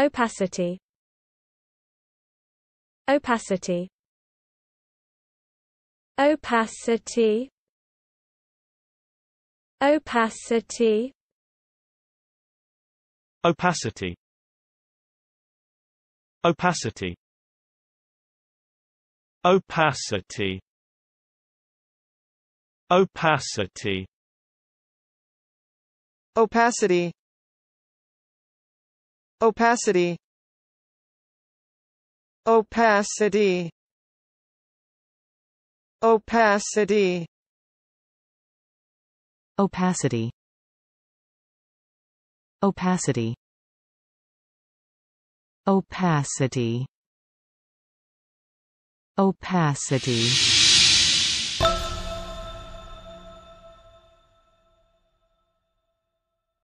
Opacity Opacity Opacity Opacity Opacity Opacity Opacity Opacity Opacity opacity opacity opacity opacity opacity opacity opacity